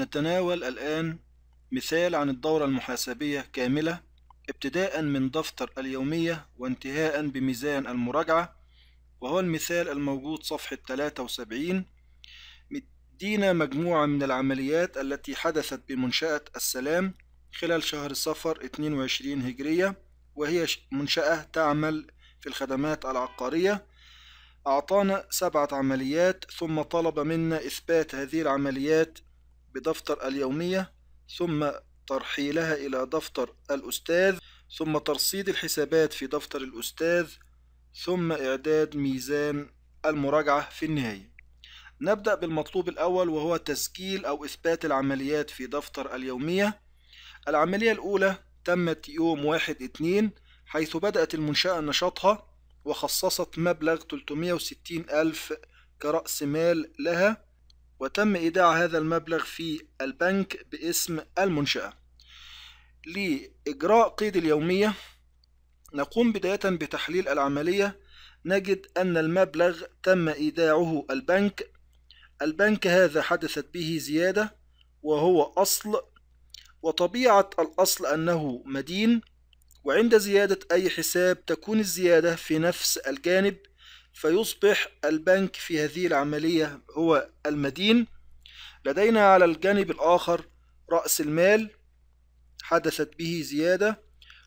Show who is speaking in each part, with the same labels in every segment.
Speaker 1: نتناول الآن مثال عن الدورة المحاسبية كاملة ابتداء من دفتر اليومية وانتهاء بميزان المراجعة وهو المثال الموجود صفحة 73 مدينا مجموعة من العمليات التي حدثت بمنشأة السلام خلال شهر صفر 22 هجرية وهي منشأة تعمل في الخدمات العقارية أعطانا سبعة عمليات ثم طلب منا إثبات هذه العمليات بدفتر اليومية ثم ترحيلها إلى دفتر الأستاذ ثم ترصيد الحسابات في دفتر الأستاذ ثم إعداد ميزان المراجعة في النهاية نبدأ بالمطلوب الأول وهو تسجيل أو إثبات العمليات في دفتر اليومية العملية الأولى تمت يوم واحد اتنين حيث بدأت المنشأة نشاطها وخصصت مبلغ 360 ألف كرأس مال لها وتم إيداع هذا المبلغ في البنك باسم المنشأة لإجراء قيد اليومية نقوم بداية بتحليل العملية نجد أن المبلغ تم إيداعه البنك البنك هذا حدثت به زيادة وهو أصل وطبيعة الأصل أنه مدين وعند زيادة أي حساب تكون الزيادة في نفس الجانب فيصبح البنك في هذه العملية هو المدين لدينا على الجانب الآخر رأس المال حدثت به زيادة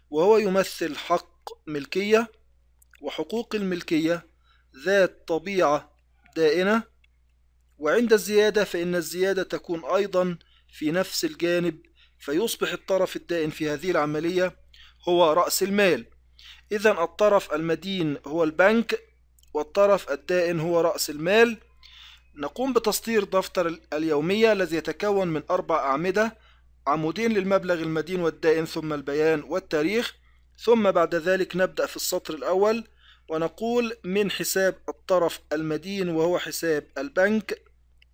Speaker 1: وهو يمثل حق ملكية وحقوق الملكية ذات طبيعة دائنة وعند الزيادة فإن الزيادة تكون أيضا في نفس الجانب فيصبح الطرف الدائن في هذه العملية هو رأس المال إذا الطرف المدين هو البنك والطرف الدائن هو رأس المال نقوم بتسطير دفتر اليومية الذي يتكون من أربع أعمدة عمودين للمبلغ المدين والدائن ثم البيان والتاريخ ثم بعد ذلك نبدأ في السطر الأول ونقول من حساب الطرف المدين وهو حساب البنك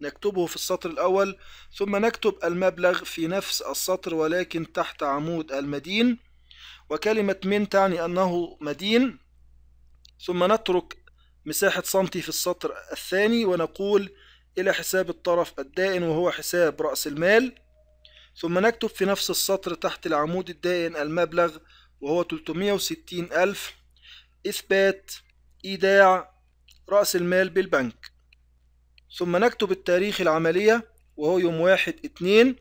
Speaker 1: نكتبه في السطر الأول ثم نكتب المبلغ في نفس السطر ولكن تحت عمود المدين وكلمة من تعني أنه مدين ثم نترك مساحة سنتي في السطر الثاني ونقول إلى حساب الطرف الدائن وهو حساب رأس المال ثم نكتب في نفس السطر تحت العمود الدائن المبلغ وهو 360 ألف إثبات إيداع رأس المال بالبنك ثم نكتب التاريخ العملية وهو يوم واحد اتنين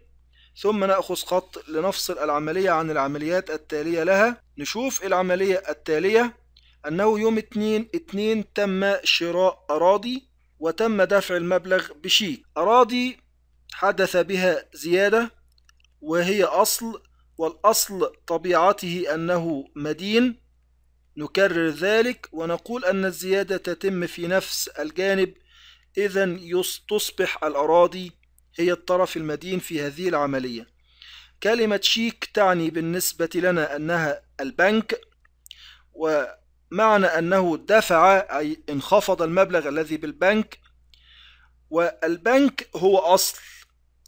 Speaker 1: ثم نأخذ خط لنفصل العملية عن العمليات التالية لها نشوف العملية التالية أنه يوم 2 2 تم شراء أراضي وتم دفع المبلغ بشيك أراضي حدث بها زيادة وهي أصل والأصل طبيعته أنه مدين نكرر ذلك ونقول أن الزيادة تتم في نفس الجانب إذا تصبح الأراضي هي الطرف المدين في هذه العملية كلمة شيك تعني بالنسبة لنا أنها البنك و معنى أنه دفع أي انخفض المبلغ الذي بالبنك والبنك هو أصل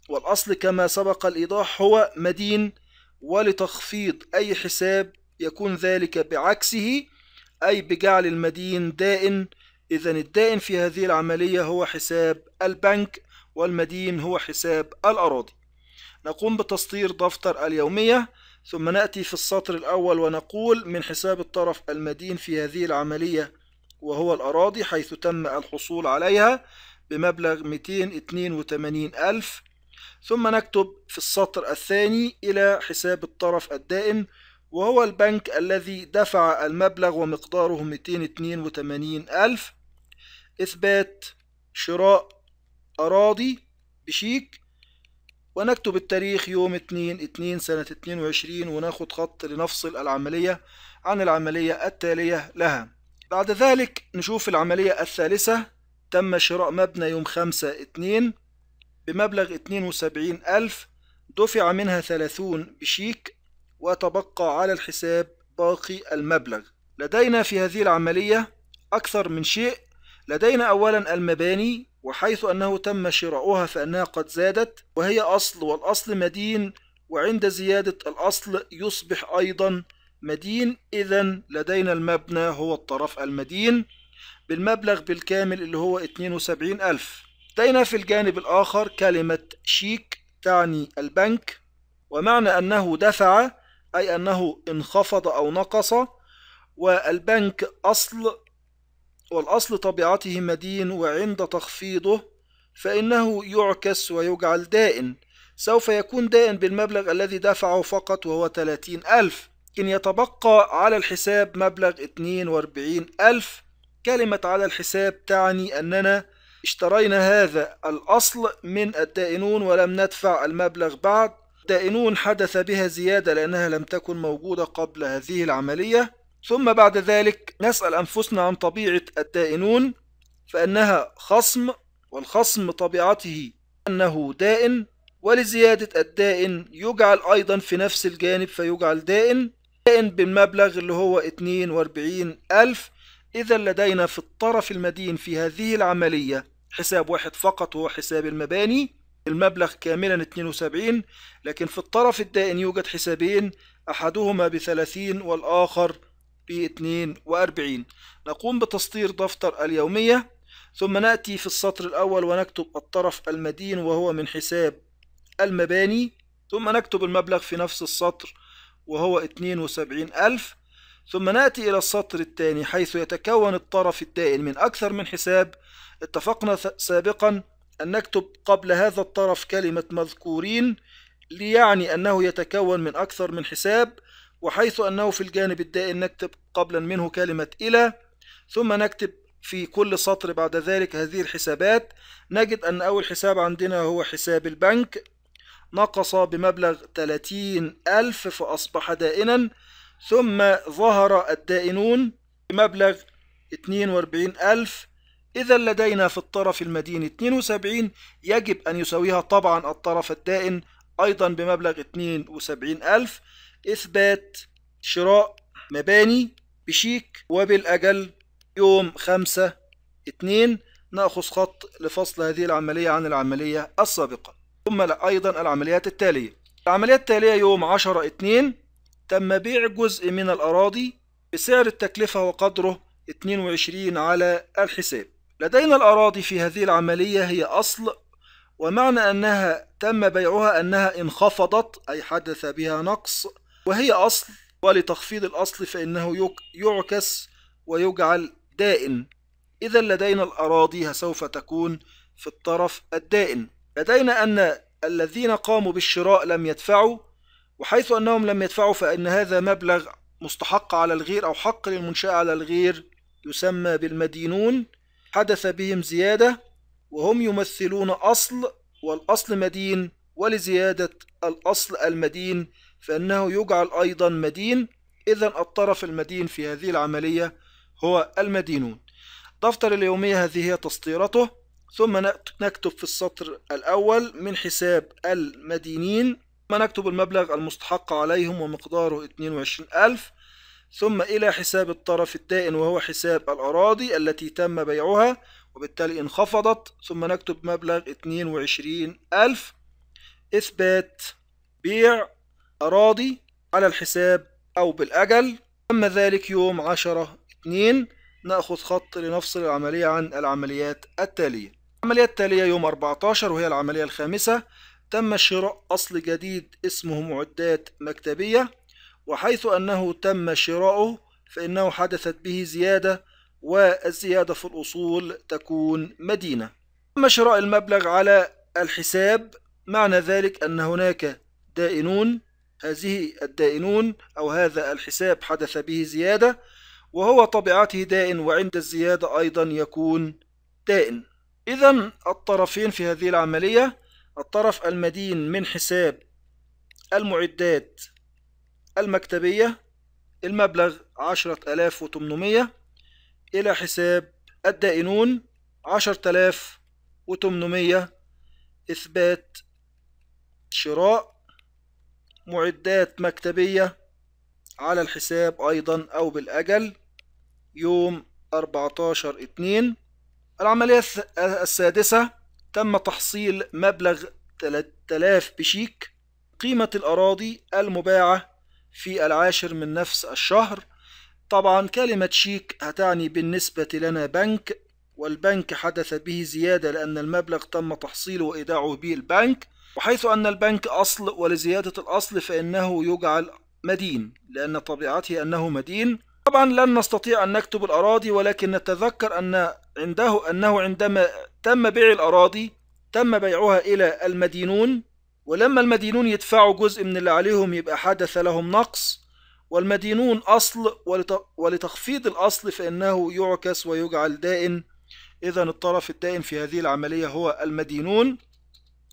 Speaker 1: والأصل كما سبق الإيضاح هو مدين ولتخفيض أي حساب يكون ذلك بعكسه أي بجعل المدين دائن إذا الدائن في هذه العملية هو حساب البنك والمدين هو حساب الأراضي نقوم بتسطير دفتر اليومية ثم نأتي في السطر الأول ونقول من حساب الطرف المدين في هذه العملية وهو الأراضي حيث تم الحصول عليها بمبلغ 282 ألف ثم نكتب في السطر الثاني إلى حساب الطرف الدائم وهو البنك الذي دفع المبلغ ومقداره 282 ألف إثبات شراء أراضي بشيك ونكتب التاريخ يوم 2 2 سنة 22 وناخد خط لنفصل العملية عن العملية التالية لها بعد ذلك نشوف العملية الثالثة تم شراء مبنى يوم 5 2 بمبلغ 72 ألف دفع منها 30 بشيك وتبقى على الحساب باقي المبلغ لدينا في هذه العملية أكثر من شيء لدينا أولا المباني وحيث أنه تم شراؤها فأنها قد زادت وهي أصل والأصل مدين وعند زيادة الأصل يصبح أيضا مدين إذا لدينا المبنى هو الطرف المدين بالمبلغ بالكامل اللي هو 72 ألف لدينا في الجانب الآخر كلمة شيك تعني البنك ومعنى أنه دفع أي أنه انخفض أو نقص والبنك أصل والأصل طبيعته مدين وعند تخفيضه فإنه يعكس ويجعل دائن سوف يكون دائن بالمبلغ الذي دفعه فقط وهو 30 ألف إن يتبقى على الحساب مبلغ 42 ألف كلمة على الحساب تعني أننا اشترينا هذا الأصل من الدائنون ولم ندفع المبلغ بعد دائنون حدث بها زيادة لأنها لم تكن موجودة قبل هذه العملية ثم بعد ذلك نسأل أنفسنا عن طبيعة الدائنون فأنها خصم والخصم طبيعته أنه دائن ولزيادة الدائن يجعل أيضا في نفس الجانب فيجعل دائن دائن بالمبلغ اللي هو 42 ألف إذا لدينا في الطرف المدين في هذه العملية حساب واحد فقط وهو حساب المباني المبلغ كاملا 72 لكن في الطرف الدائن يوجد حسابين أحدهما بثلاثين والآخر ب 42 نقوم بتسطير دفتر اليومية ثم نأتي في السطر الأول ونكتب الطرف المدين وهو من حساب المباني ثم نكتب المبلغ في نفس السطر وهو 72000 ثم نأتي إلى السطر الثاني حيث يتكون الطرف الدائن من أكثر من حساب اتفقنا سابقا أن نكتب قبل هذا الطرف كلمة مذكورين ليعني أنه يتكون من أكثر من حساب وحيث أنه في الجانب الدائن نكتب قبلا منه كلمة إلى ثم نكتب في كل سطر بعد ذلك هذه الحسابات نجد أن أول حساب عندنا هو حساب البنك نقص بمبلغ 30 ألف فأصبح دائنا ثم ظهر الدائنون بمبلغ 42 ألف إذا لدينا في الطرف المدين 72 يجب أن يساويها طبعا الطرف الدائن أيضا بمبلغ 72 ألف إثبات شراء مباني بشيك وبالأجل يوم خمسة اتنين نأخذ خط لفصل هذه العملية عن العملية السابقة ثم أيضا العمليات التالية العملية التالية يوم عشرة اتنين تم بيع جزء من الأراضي بسعر التكلفة وقدره 22 على الحساب لدينا الأراضي في هذه العملية هي أصل ومعنى أنها تم بيعها أنها انخفضت أي حدث بها نقص وهي أصل ولتخفيض الأصل فإنه يعكس ويجعل دائن إذا لدينا الأراضي سوف تكون في الطرف الدائن لدينا أن الذين قاموا بالشراء لم يدفعوا وحيث أنهم لم يدفعوا فإن هذا مبلغ مستحق على الغير أو حق للمنشأة على الغير يسمى بالمدينون حدث بهم زيادة وهم يمثلون أصل والأصل مدين ولزيادة الأصل المدين فإنه يجعل أيضا مدين إذا الطرف المدين في هذه العملية هو المدينون دفتر اليومية هذه هي تسطيرته ثم نكتب في السطر الأول من حساب المدينين ثم نكتب المبلغ المستحق عليهم ومقداره 22000 ثم إلى حساب الطرف الدائن وهو حساب الأراضي التي تم بيعها وبالتالي انخفضت ثم نكتب مبلغ 22000 إثبات بيع أراضي على الحساب أو بالأجل أما ذلك يوم عشرة اتنين نأخذ خط لنفصل العملية عن العمليات التالية العملية التالية يوم 14 وهي العملية الخامسة تم شراء أصل جديد اسمه معدات مكتبية وحيث أنه تم شراؤه فإنه حدثت به زيادة والزيادة في الأصول تكون مدينة تم شراء المبلغ على الحساب معنى ذلك أن هناك دائنون هذه الدائنون أو هذا الحساب حدث به زيادة وهو طبيعته دائن وعند الزيادة أيضا يكون دائن إذا الطرفين في هذه العملية الطرف المدين من حساب المعدات المكتبية المبلغ عشرة ألاف وتمنمية إلى حساب الدائنون عشرة ألاف وتمنمية إثبات شراء معدات مكتبية على الحساب أيضا أو بالأجل يوم 14 2 العملية السادسة تم تحصيل مبلغ 3000 بشيك قيمة الأراضي المباعة في العاشر من نفس الشهر طبعا كلمة شيك هتعني بالنسبة لنا بنك والبنك حدث به زيادة لأن المبلغ تم تحصيله وإيداعه به البنك وحيث أن البنك أصل ولزيادة الأصل فإنه يجعل مدين لأن طبيعته أنه مدين طبعا لن نستطيع أن نكتب الأراضي ولكن نتذكر أن عنده أنه عندما تم بيع الأراضي تم بيعها إلى المدينون ولما المدينون يدفعوا جزء من اللي عليهم يبقى حدث لهم نقص والمدينون أصل ولتخفيض الأصل فإنه يعكس ويجعل دائن إذا الطرف الدائن في هذه العملية هو المدينون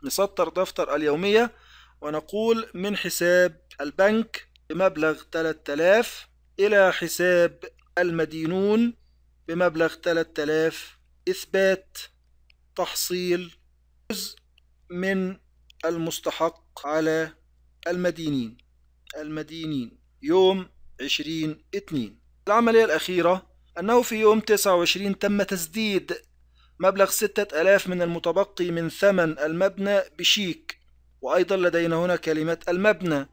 Speaker 1: نسطر دفتر اليومية ونقول من حساب البنك بمبلغ 3000 إلى حساب المدينون بمبلغ 3000 إثبات تحصيل جزء من المستحق على المدينين المدينين يوم 20 2 العملية الأخيرة أنه في يوم 29 تم تسديد مبلغ ستة ألاف من المتبقي من ثمن المبنى بشيك وأيضا لدينا هنا كلمة المبنى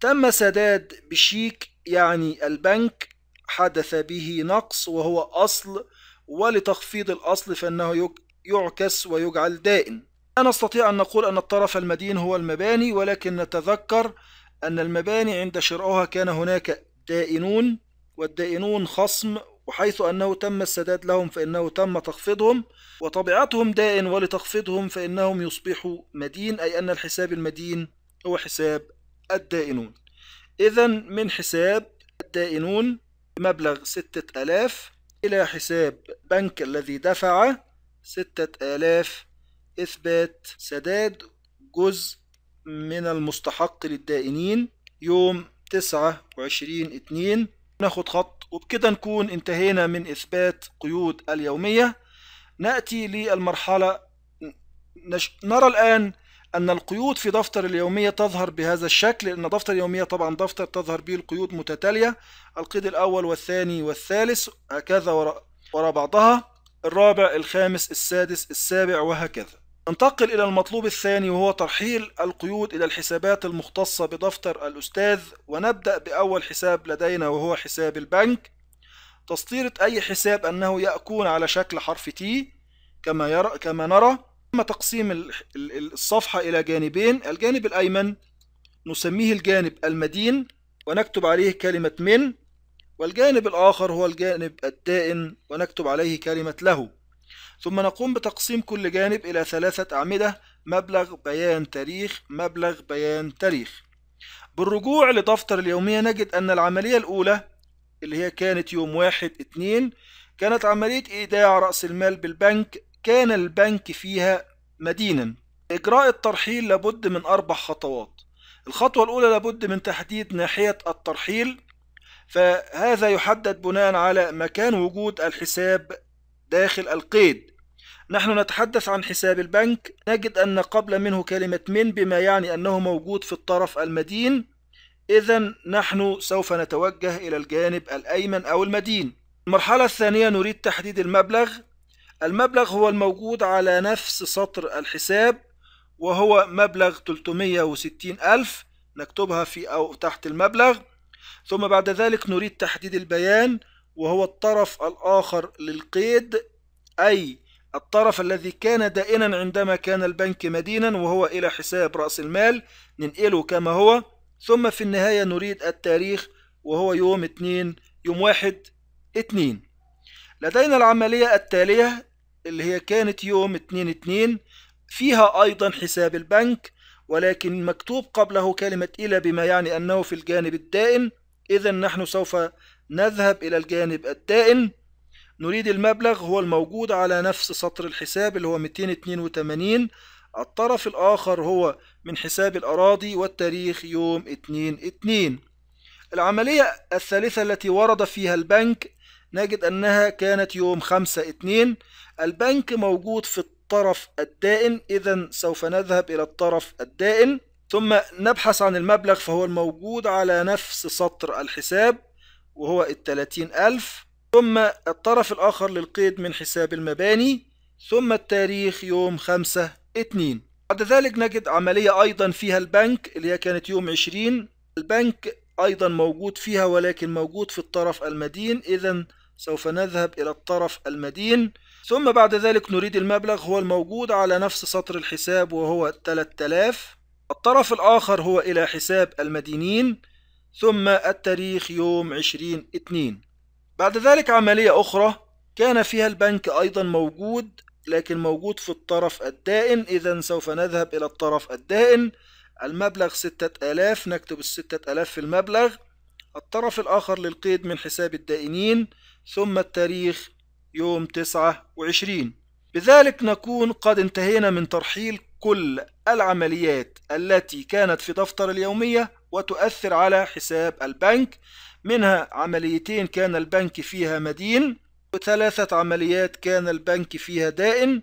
Speaker 1: تم سداد بشيك يعني البنك حدث به نقص وهو أصل ولتخفيض الأصل فإنه يعكس ويجعل دائن لا نستطيع أن نقول أن الطرف المدين هو المباني ولكن نتذكر أن المباني عند شرائها كان هناك دائنون والدائنون خصم وحيث أنه تم السداد لهم فإنه تم تخفيضهم وطبيعتهم دائن ولتخفيضهم فإنهم يصبحوا مدين أي أن الحساب المدين هو حساب الدائنون إذا من حساب الدائنون بمبلغ ستة ألاف إلى حساب بنك الذي دفع ستة آلاف إثبات سداد جزء من المستحق للدائنين يوم تسعة وعشرين اتنين ناخد خط وبكده نكون انتهينا من إثبات قيود اليومية نأتي للمرحلة نش... نرى الآن أن القيود في دفتر اليومية تظهر بهذا الشكل لأن دفتر اليومية طبعا دفتر تظهر به القيود متتالية القيد الأول والثاني والثالث هكذا وراء ورا بعضها الرابع الخامس السادس السابع وهكذا ننتقل إلى المطلوب الثاني وهو ترحيل القيود إلى الحسابات المختصة بدفتر الأستاذ ونبدأ بأول حساب لدينا وهو حساب البنك تسطيرة أي حساب أنه يكون على شكل حرف T كما, يرى كما نرى ثم تقسيم الصفحة إلى جانبين الجانب الأيمن نسميه الجانب المدين ونكتب عليه كلمة من والجانب الآخر هو الجانب الدائن ونكتب عليه كلمة له ثم نقوم بتقسيم كل جانب إلى ثلاثة أعمدة مبلغ بيان تاريخ مبلغ بيان تاريخ بالرجوع لدفتر اليومية نجد أن العملية الأولى اللي هي كانت يوم واحد اتنين كانت عملية إيداع رأس المال بالبنك كان البنك فيها مدينا إجراء الترحيل لابد من أربع خطوات الخطوة الأولى لابد من تحديد ناحية الترحيل فهذا يحدد بناء على مكان وجود الحساب داخل القيد نحن نتحدث عن حساب البنك نجد أن قبل منه كلمة من بما يعني أنه موجود في الطرف المدين إذا نحن سوف نتوجه إلى الجانب الأيمن أو المدين المرحلة الثانية نريد تحديد المبلغ المبلغ هو الموجود على نفس سطر الحساب وهو مبلغ 360 ألف نكتبها في أو تحت المبلغ ثم بعد ذلك نريد تحديد البيان وهو الطرف الآخر للقيد أي الطرف الذي كان دائنا عندما كان البنك مدينا وهو إلى حساب رأس المال ننقله كما هو ثم في النهاية نريد التاريخ وهو يوم 2 يوم 1 2 لدينا العملية التالية اللي هي كانت يوم 2 2 فيها أيضا حساب البنك ولكن مكتوب قبله كلمة إلى بما يعني أنه في الجانب الدائن إذا نحن سوف نذهب إلى الجانب الدائن نريد المبلغ هو الموجود على نفس سطر الحساب اللي هو 282 الطرف الآخر هو من حساب الأراضي والتاريخ يوم 2 2 العملية الثالثة التي ورد فيها البنك نجد أنها كانت يوم 5 2 البنك موجود في الطرف الدائن إذا سوف نذهب إلى الطرف الدائن ثم نبحث عن المبلغ فهو الموجود على نفس سطر الحساب وهو التلاتين ألف ثم الطرف الآخر للقيد من حساب المباني ثم التاريخ يوم خمسة اتنين بعد ذلك نجد عملية أيضا فيها البنك اللي هي كانت يوم عشرين البنك أيضا موجود فيها ولكن موجود في الطرف المدين إذا سوف نذهب إلى الطرف المدين ثم بعد ذلك نريد المبلغ هو الموجود على نفس سطر الحساب وهو 3000 الطرف الآخر هو إلى حساب المدينين ثم التاريخ يوم 20 2 بعد ذلك عملية أخرى كان فيها البنك أيضا موجود لكن موجود في الطرف الدائن إذا سوف نذهب إلى الطرف الدائن المبلغ ستة آلاف نكتب الستة آلاف في المبلغ الطرف الآخر للقيد من حساب الدائنين ثم التاريخ يوم تسعة وعشرين بذلك نكون قد انتهينا من ترحيل كل العمليات التي كانت في دفتر اليومية وتؤثر على حساب البنك منها عمليتين كان البنك فيها مدين وثلاثة عمليات كان البنك فيها دائن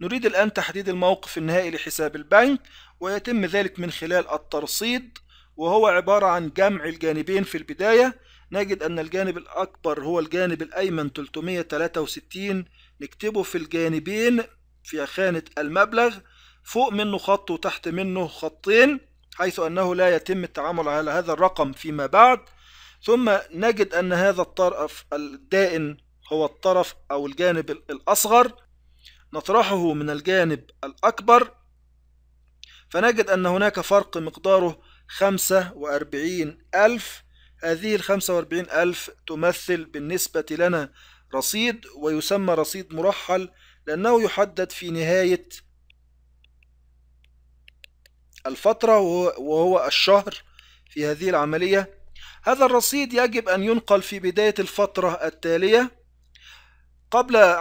Speaker 1: نريد الآن تحديد الموقف النهائي لحساب البنك ويتم ذلك من خلال الترصيد وهو عبارة عن جمع الجانبين في البداية نجد أن الجانب الأكبر هو الجانب الأيمن 363 نكتبه في الجانبين في خانة المبلغ فوق منه خط وتحت منه خطين حيث أنه لا يتم التعامل على هذا الرقم فيما بعد ثم نجد أن هذا الطرف الدائن هو الطرف أو الجانب الأصغر نطرحه من الجانب الأكبر فنجد أن هناك فرق مقداره خمسة وأربعين ألف هذه الخمسة وأربعين ألف تمثل بالنسبة لنا رصيد ويسمى رصيد مرحل لأنه يحدد في نهاية الفترة وهو الشهر في هذه العملية هذا الرصيد يجب أن ينقل في بداية الفترة التالية قبل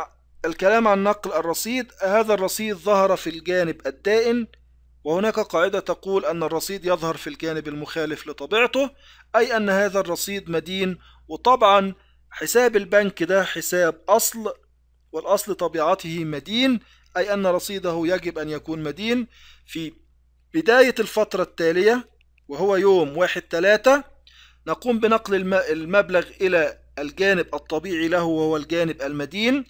Speaker 1: الكلام عن نقل الرصيد هذا الرصيد ظهر في الجانب الدائن وهناك قاعدة تقول أن الرصيد يظهر في الجانب المخالف لطبيعته أي أن هذا الرصيد مدين وطبعا حساب البنك ده حساب أصل والأصل طبيعته مدين أي أن رصيده يجب أن يكون مدين في بداية الفترة التالية وهو يوم واحد ثلاثة نقوم بنقل المبلغ إلى الجانب الطبيعي له وهو الجانب المدين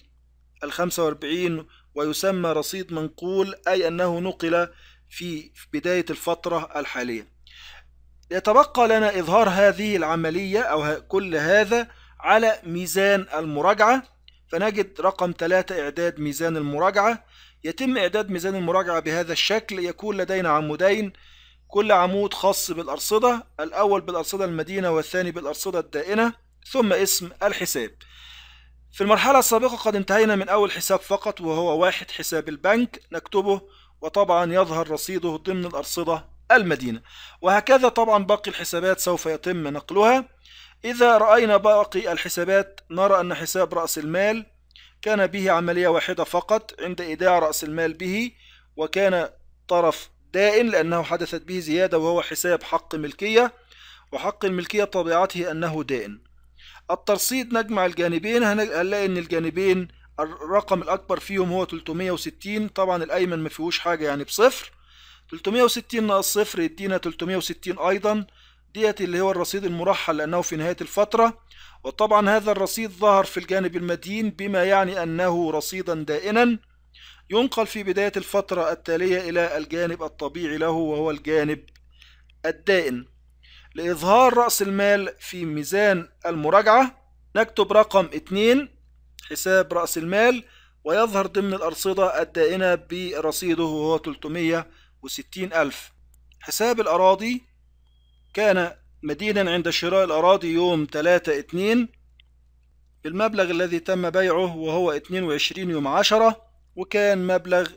Speaker 1: الخمسة واربعين ويسمى رصيد منقول أي أنه نقل في بداية الفترة الحالية يتبقى لنا إظهار هذه العملية أو كل هذا على ميزان المراجعة فنجد رقم ثلاثة إعداد ميزان المراجعة يتم إعداد ميزان المراجعة بهذا الشكل يكون لدينا عمودين كل عمود خاص بالأرصدة الأول بالأرصدة المدينة والثاني بالأرصدة الدائنة ثم اسم الحساب في المرحلة السابقة قد انتهينا من أول حساب فقط وهو واحد حساب البنك نكتبه وطبعا يظهر رصيده ضمن الأرصدة المدينة وهكذا طبعا باقي الحسابات سوف يتم نقلها إذا رأينا باقي الحسابات نرى أن حساب رأس المال كان به عملية واحدة فقط عند إيداع رأس المال به وكان طرف دائن لأنه حدثت به زيادة وهو حساب حق ملكية وحق الملكية بطبيعته أنه دائن الترصيد نجمع الجانبين هنلاقي أن الجانبين الرقم الأكبر فيهم هو 360 طبعا الأيمن ما فيهوش حاجة يعني بصفر 360 ناقص صفر يدينا 360 أيضا ديت اللي هو الرصيد المرحل لأنه في نهاية الفترة وطبعا هذا الرصيد ظهر في الجانب المدين بما يعني أنه رصيدا دائنا ينقل في بداية الفترة التالية إلى الجانب الطبيعي له وهو الجانب الدائن لإظهار رأس المال في ميزان المراجعة نكتب رقم 2 حساب رأس المال ويظهر ضمن الأرصدة الدائنة برصيده وهو 360 ألف حساب الأراضي كان مدينا عند شراء الأراضي يوم 3 2 بالمبلغ الذي تم بيعه وهو 22 يوم 10 وكان مبلغ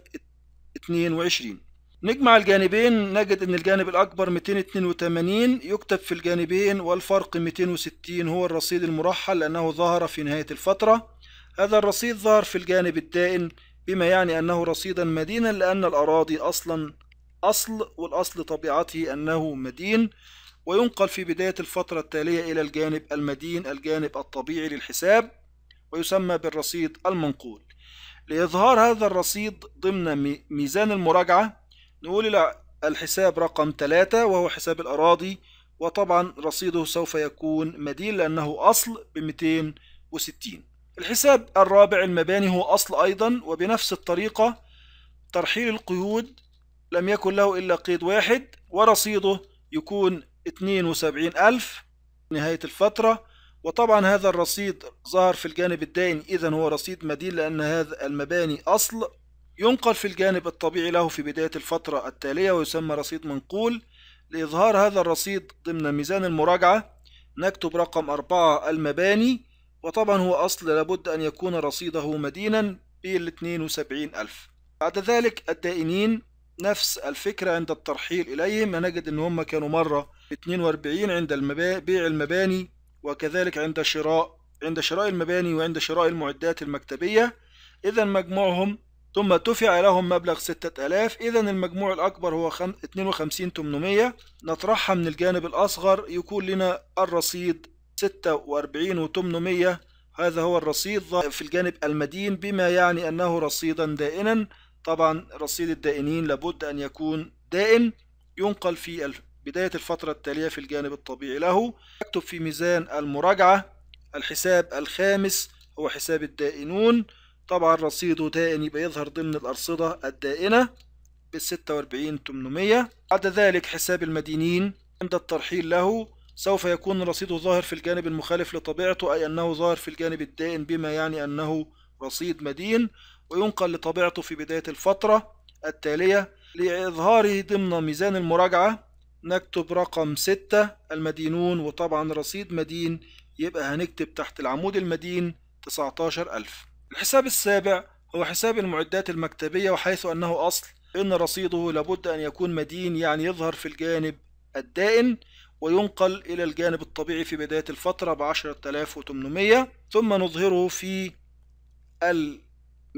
Speaker 1: 22 نجمع الجانبين نجد ان الجانب الاكبر 282 يكتب في الجانبين والفرق 260 هو الرصيد المرحل لانه ظهر في نهاية الفترة هذا الرصيد ظهر في الجانب الدائن بما يعني انه رصيدا مدينا لان الاراضي اصلا اصل والاصل طبيعته انه مدين وينقل في بداية الفترة التالية إلى الجانب المدين الجانب الطبيعي للحساب ويسمى بالرصيد المنقول لإظهار هذا الرصيد ضمن ميزان المراجعة نقول الحساب رقم 3 وهو حساب الأراضي وطبعا رصيده سوف يكون مدين لأنه أصل ب 260 الحساب الرابع المباني هو أصل أيضا وبنفس الطريقة ترحيل القيود لم يكن له إلا قيد واحد ورصيده يكون 72 ألف نهاية الفترة وطبعا هذا الرصيد ظهر في الجانب الدائن إذا هو رصيد مدين لأن هذا المباني أصل ينقل في الجانب الطبيعي له في بداية الفترة التالية ويسمى رصيد منقول لإظهار هذا الرصيد ضمن ميزان المراجعة نكتب رقم أربعة المباني وطبعا هو أصل لابد أن يكون رصيده مدينا بال 72 ألف بعد ذلك الدائنين نفس الفكرة عند الترحيل إليهم هنجد إن هم كانوا مرة 42 عند المبا... بيع المباني وكذلك عند شراء عند شراء المباني وعند شراء المعدات المكتبية إذا مجموعهم ثم دفع لهم مبلغ 6000 إذا المجموع الأكبر هو 52800 نطرحها من الجانب الأصغر يكون لنا الرصيد 46800 هذا هو الرصيد في الجانب المدين بما يعني أنه رصيدا دائنا طبعا رصيد الدائنين لابد أن يكون دائن ينقل في بداية الفترة التالية في الجانب الطبيعي له أكتب في ميزان المراجعة الحساب الخامس هو حساب الدائنون طبعا رصيده دائن يبقى يظهر ضمن الأرصدة الدائنة بال 46 تمنمية بعد ذلك حساب المدينين عند الترحيل له سوف يكون رصيده ظاهر في الجانب المخالف لطبيعته أي أنه ظاهر في الجانب الدائن بما يعني أنه رصيد مدين وينقل لطبيعته في بداية الفترة التالية لإظهاره ضمن ميزان المراجعة نكتب رقم ستة المدينون وطبعا رصيد مدين يبقى هنكتب تحت العمود المدين تسعتاشر ألف الحساب السابع هو حساب المعدات المكتبية وحيث أنه أصل إن رصيده لابد أن يكون مدين يعني يظهر في الجانب الدائن وينقل إلى الجانب الطبيعي في بداية الفترة ب 10800 ثم نظهره في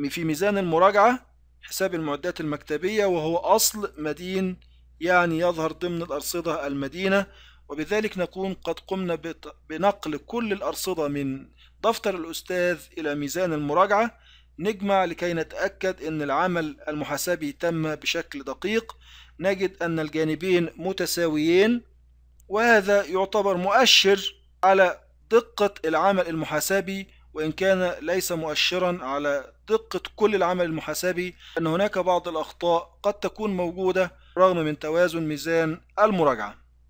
Speaker 1: في ميزان المراجعة حساب المعدات المكتبية وهو أصل مدين يعني يظهر ضمن الأرصدة المدينة وبذلك نكون قد قمنا بنقل كل الأرصدة من دفتر الأستاذ إلى ميزان المراجعة نجمع لكي نتأكد أن العمل المحاسبي تم بشكل دقيق نجد أن الجانبين متساويين وهذا يعتبر مؤشر على دقة العمل المحاسبي وإن كان ليس مؤشرا على دقة كل العمل المحاسبي أن هناك بعض الأخطاء قد تكون موجودة رغم من توازن ميزان المراجعة